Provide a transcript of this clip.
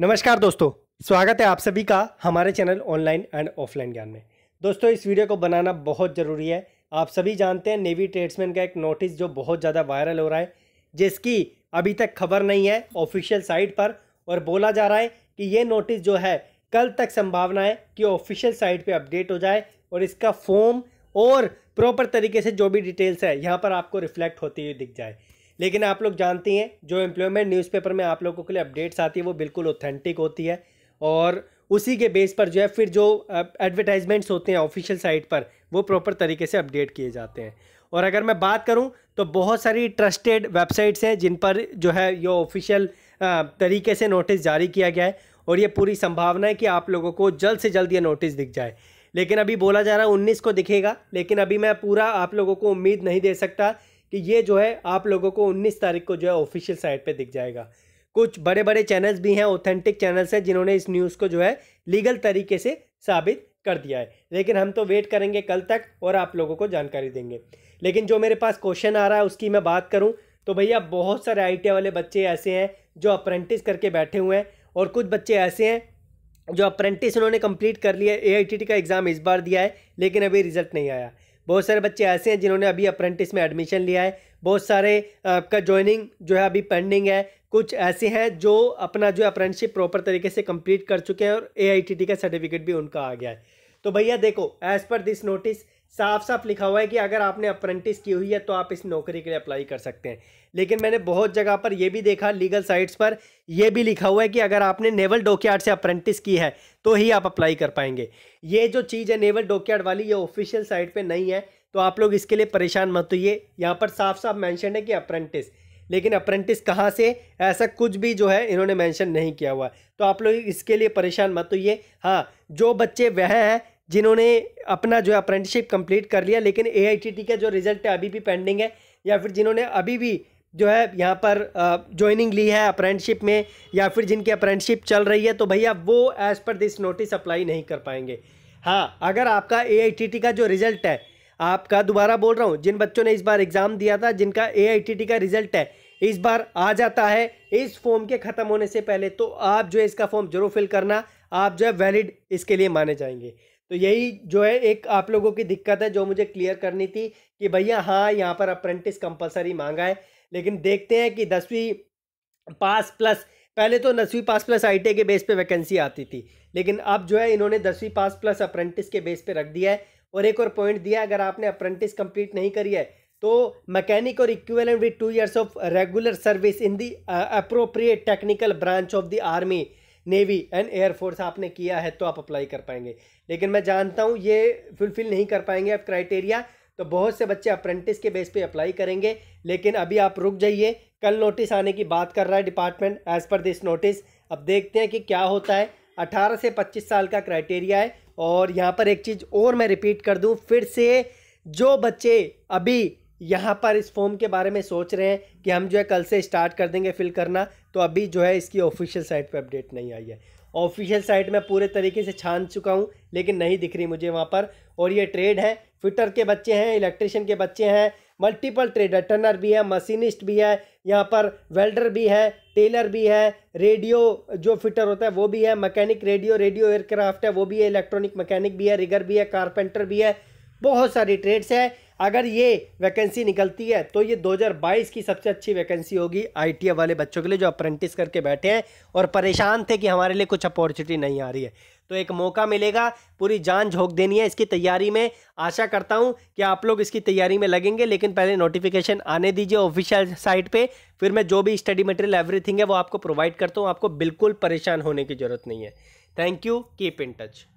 नमस्कार दोस्तों स्वागत है आप सभी का हमारे चैनल ऑनलाइन एंड ऑफलाइन ज्ञान में दोस्तों इस वीडियो को बनाना बहुत ज़रूरी है आप सभी जानते हैं नेवी ट्रेड्समैन का एक नोटिस जो बहुत ज़्यादा वायरल हो रहा है जिसकी अभी तक खबर नहीं है ऑफिशियल साइट पर और बोला जा रहा है कि ये नोटिस जो है कल तक संभावना है कि ऑफिशियल साइट पर अपडेट हो जाए और इसका फॉर्म और प्रॉपर तरीके से जो भी डिटेल्स है यहाँ पर आपको रिफ्लेक्ट होती हुई दिख जाए लेकिन आप लोग जानती हैं जो एम्प्लॉयमेंट न्यूज़पेपर में आप लोगों के लिए अपडेट्स आती है वो बिल्कुल ऑथेंटिक होती है और उसी के बेस पर जो है फिर जो एडवर्टाइजमेंट्स होते हैं ऑफिशियल साइट पर वो प्रॉपर तरीके से अपडेट किए जाते हैं और अगर मैं बात करूं तो बहुत सारी ट्रस्टेड वेबसाइट्स हैं जिन पर जो है ये ऑफिशियल तरीके से नोटिस जारी किया गया है और ये पूरी संभावना है कि आप लोगों को जल्द से जल्द ये नोटिस दिख जाए लेकिन अभी बोला जा रहा है उन्नीस को दिखेगा लेकिन अभी मैं पूरा आप लोगों को उम्मीद नहीं दे सकता कि ये जो है आप लोगों को 19 तारीख को जो है ऑफिशियल साइट पे दिख जाएगा कुछ बड़े बड़े चैनल्स भी हैं ऑथेंटिक चैनल्स हैं जिन्होंने इस न्यूज़ को जो है लीगल तरीके से साबित कर दिया है लेकिन हम तो वेट करेंगे कल तक और आप लोगों को जानकारी देंगे लेकिन जो मेरे पास क्वेश्चन आ रहा है उसकी मैं बात करूँ तो भैया बहुत सारे आई वाले बच्चे ऐसे हैं जो अप्रेंटिस करके बैठे हुए हैं और कुछ बच्चे ऐसे हैं जो अप्रेंटिस उन्होंने कंप्लीट कर लिया ए का एग्ज़ाम इस बार दिया है लेकिन अभी रिजल्ट नहीं आया बहुत सारे बच्चे ऐसे हैं जिन्होंने अभी अप्रेंटिस में एडमिशन लिया है बहुत सारे आपका ज्वाइनिंग जो है अभी पेंडिंग है कुछ ऐसे हैं जो अपना जो अप्रेंटिसशिप प्रॉपर तरीके से कंप्लीट कर चुके हैं और ए का सर्टिफिकेट भी उनका आ गया है तो भैया देखो एज़ पर दिस नोटिस साफ साफ लिखा हुआ है कि अगर आपने अप्रेंटिस की हुई है तो आप इस नौकरी के लिए अप्लाई कर सकते हैं लेकिन मैंने बहुत जगह पर यह भी देखा लीगल साइट्स पर यह भी लिखा हुआ है कि अगर आपने नेवल डोकयार्ड से अप्रेंटिस की है तो ही आप अप्लाई कर पाएंगे ये जो चीज़ है नेवल डोकयार्ड वाली ये ऑफिशियल साइट पर नहीं है तो आप लोग इसके लिए परेशान मत हुई यहाँ पर साफ साफ मैंशन है कि अप्रेंटिस लेकिन अप्रेंटिस कहाँ से ऐसा कुछ भी जो है इन्होंने मेंशन नहीं किया हुआ तो आप लोग इसके लिए परेशान मत होइए हाँ जो बच्चे वह हैं जिन्होंने अपना जो अप्रेंटिसशिप कंप्लीट कर लिया लेकिन ए का जो रिज़ल्ट है अभी भी पेंडिंग है या फिर जिन्होंने अभी भी जो है यहाँ पर ज्वाइनिंग ली है अप्रेंटिसशिप में या फिर जिनकी अप्रेंटिसशिप चल रही है तो भैया वो as per this notice apply नहीं कर पाएंगे हाँ अगर आपका ए का जो रिज़ल्ट है आपका दोबारा बोल रहा हूँ जिन बच्चों ने इस बार एग्ज़ाम दिया था जिनका ए का रिज़ल्ट है इस बार आ जाता है इस फॉर्म के ख़त्म होने से पहले तो आप जो है इसका फॉर्म जरूर फिल करना आप जो है वैलिड इसके लिए माने जाएंगे तो यही जो है एक आप लोगों की दिक्कत है जो मुझे क्लियर करनी थी कि भैया हाँ यहाँ पर अप्रेंटिस कंपलसरी मांगा है लेकिन देखते हैं कि दसवीं पास प्लस पहले तो दसवीं पास प्लस आई के बेस पे वैकेंसी आती थी लेकिन अब जो है इन्होंने दसवीं पास प्लस अप्रेंटिस के बेस पे रख दिया है और एक और पॉइंट दिया अगर आपने अप्रेंटिस कंप्लीट नहीं करी है तो मैकेनिक और equivalent with two years of regular service in the appropriate technical branch of the army navy and air force आपने किया है तो आप अप्लाई कर पाएंगे लेकिन मैं जानता हूँ ये फुलफिल नहीं कर पाएंगे आप क्राइटेरिया तो बहुत से बच्चे अप्रेंटिस के बेस पे अप्लाई करेंगे लेकिन अभी आप रुक जाइए कल नोटिस आने की बात कर रहा है department as per this notice अब देखते हैं कि क्या होता है अठारह से पच्चीस साल का क्राइटेरिया है और यहाँ पर एक चीज़ और मैं रिपीट कर दूँ फिर से जो बच्चे अभी यहाँ पर इस फॉर्म के बारे में सोच रहे हैं कि हम जो है कल से स्टार्ट कर देंगे फिल करना तो अभी जो है इसकी ऑफिशियल साइट पर अपडेट नहीं आई है ऑफिशियल साइट में पूरे तरीके से छान चुका हूँ लेकिन नहीं दिख रही मुझे वहाँ पर और ये ट्रेड है फिटर के बच्चे हैं इलेक्ट्रिशियन के बच्चे हैं मल्टीपल ट्रेडर टर्नर भी है मशीनिस्ट भी है यहाँ पर वेल्डर भी है टेलर भी है रेडियो जो फिटर होता है वो भी है मैकेनिक रेडियो रेडियो एयरक्राफ्ट है वो भी है इलेक्ट्रॉनिक मैकेनिक भी है रिगर भी है कारपेंटर भी है बहुत सारी ट्रेड्स हैं अगर ये वैकेंसी निकलती है तो ये 2022 की सबसे अच्छी वैकेंसी होगी आई वाले बच्चों के लिए जो अप्रेंटिस करके बैठे हैं और परेशान थे कि हमारे लिए कुछ अपॉर्चुनिटी नहीं आ रही है तो एक मौका मिलेगा पूरी जान झोंक देनी है इसकी तैयारी में आशा करता हूँ कि आप लोग इसकी तैयारी में लगेंगे लेकिन पहले नोटिफिकेशन आने दीजिए ऑफिशियल साइट पे फिर मैं जो भी स्टडी मटेरियल एवरीथिंग है वो आपको प्रोवाइड करता हूँ आपको बिल्कुल परेशान होने की ज़रूरत नहीं है thank you keep in touch